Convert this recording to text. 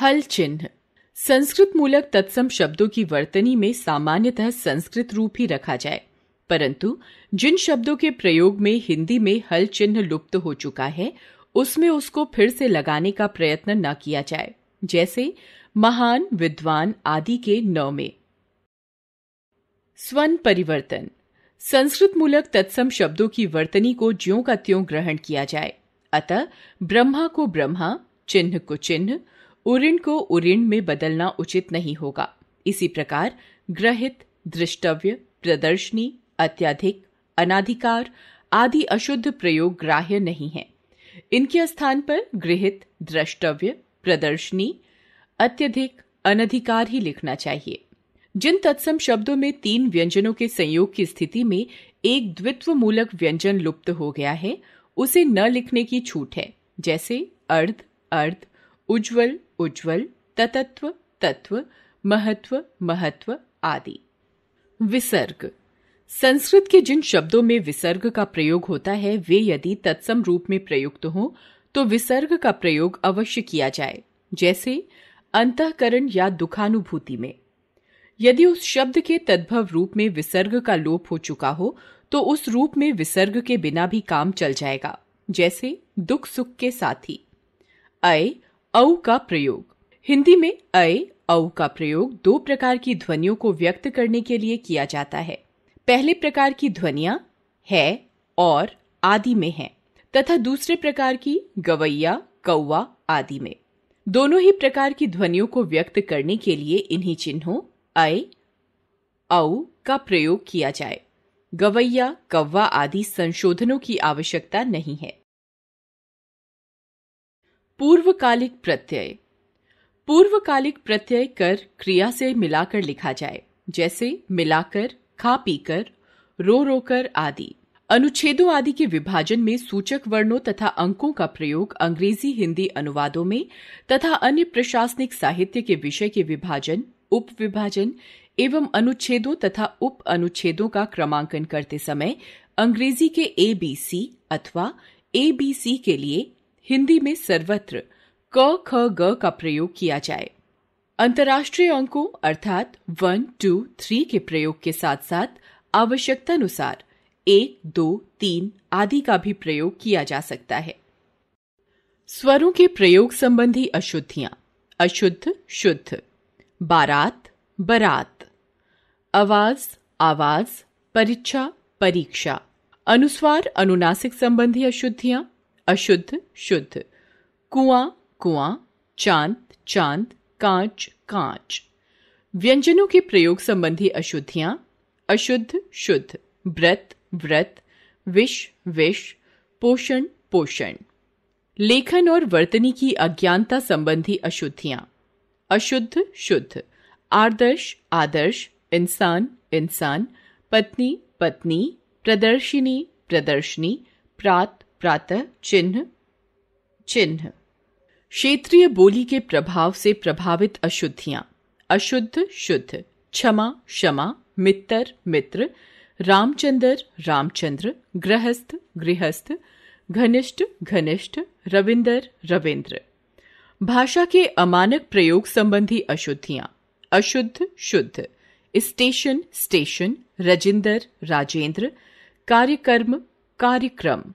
हल चिन्ह संस्कृत मूलक तत्सम शब्दों की वर्तनी में सामान्यतः संस्कृत रूप ही रखा जाए परंतु जिन शब्दों के प्रयोग में हिंदी में हल चिन्ह लुप्त हो चुका है उसमें उसको फिर से लगाने का प्रयत्न न किया जाए जैसे महान विद्वान आदि के न में स्वन परिवर्तन संस्कृत मूलक तत्सम शब्दों की वर्तनी को ज्यों का त्यों ग्रहण किया जाए अतः ब्रह्मा को ब्रह्मा चिन्ह को चिन्ह उऋण को उऋण में बदलना उचित नहीं होगा इसी प्रकार ग्रहित दृष्टव्य प्रदर्शनी अत्यधिक अनाधिकार आदि अशुद्ध प्रयोग ग्राह्य नहीं है इनके स्थान पर गृहित द्रष्टव्य प्रदर्शनी अत्यधिक अनधिकार ही लिखना चाहिए जिन तत्सम शब्दों में तीन व्यंजनों के संयोग की स्थिति में एक द्वित्व मूलक व्यंजन लुप्त हो गया है उसे न लिखने की छूट है जैसे अर्ध अर्ध उज्जवल उज्ज्वल तत्व तत्व महत्व महत्व आदि विसर्ग संस्कृत के जिन शब्दों में विसर्ग का प्रयोग होता है वे यदि तत्सम रूप में प्रयुक्त हो तो विसर्ग का प्रयोग अवश्य किया जाए जैसे अंतकरण या दुखानुभूति में यदि उस शब्द के तद्भव रूप में विसर्ग का लोप हो चुका हो तो उस रूप में विसर्ग के बिना भी काम चल जाएगा जैसे दुख सुख के साथी अय औ का प्रयोग हिंदी में अय औ का प्रयोग दो प्रकार की ध्वनियों को व्यक्त करने के लिए किया जाता है पहले प्रकार की ध्वनिया है और आदि में है तथा दूसरे प्रकार की गवैया कौवा आदि में दोनों ही प्रकार की ध्वनियों को व्यक्त करने के लिए इन्हीं चिन्हों अय औ का प्रयोग किया जाए गवैया कौवा आदि संशोधनों की आवश्यकता नहीं है पूर्वकालिक प्रत्यय पूर्वकालिक प्रत्यय कर क्रिया से मिलाकर लिखा जाए जैसे मिलाकर खा पीकर रो रो कर आदि अनुच्छेदों आदि के विभाजन में सूचक वर्णों तथा अंकों का प्रयोग अंग्रेजी हिंदी अनुवादों में तथा अन्य प्रशासनिक साहित्य के विषय के विभाजन उप विभाजन एवं अनुच्छेदों तथा उप अनुच्छेदों का क्रमांकन करते समय अंग्रेजी के एबीसी अथवा एबीसी के लिए हिंदी में सर्वत्र क ख ग का प्रयोग किया जाए अंतर्राष्ट्रीय अंकों अर्थात वन टू थ्री के प्रयोग के साथ साथ आवश्यकतानुसार एक दो तीन आदि का भी प्रयोग किया जा सकता है स्वरों के प्रयोग संबंधी अशुद्धियां अशुद्ध शुद्ध बारात बरात आवाज आवाज परीक्षा परीक्षा अनुस्वार अनुनासिक संबंधी अशुद्धियां अशुद्ध शुद्ध कुआं कुआं चांद चांद कांच कांच व्यंजनों के प्रयोग संबंधी अशुद्धियां अशुद्ध शुद्ध व्रत व्रत विष विष पोषण पोषण लेखन और वर्तनी की अज्ञानता संबंधी अशुद्धियां अशुद्ध शुद्ध आदर्श आदर्श इंसान इंसान पत्नी पत्नी प्रदर्शिनी प्रदर्शनी प्रात प्रातः चिन्ह चिन्ह क्षेत्रीय बोली के प्रभाव से प्रभावित अशुद्धियां अशुद्ध शुद्ध क्षमा क्षमा मित्र मित्र रामचंद्र रामचंद्र गृहस्थ गृहस्थ घनिष्ठ घनिष्ठ रविंदर रविंद्र भाषा के अमानक प्रयोग संबंधी अशुद्धियां अशुद्ध शुद्ध स्टेशन स्टेशन रजिंदर राजेंद्र कार्यक्रम कार्यक्रम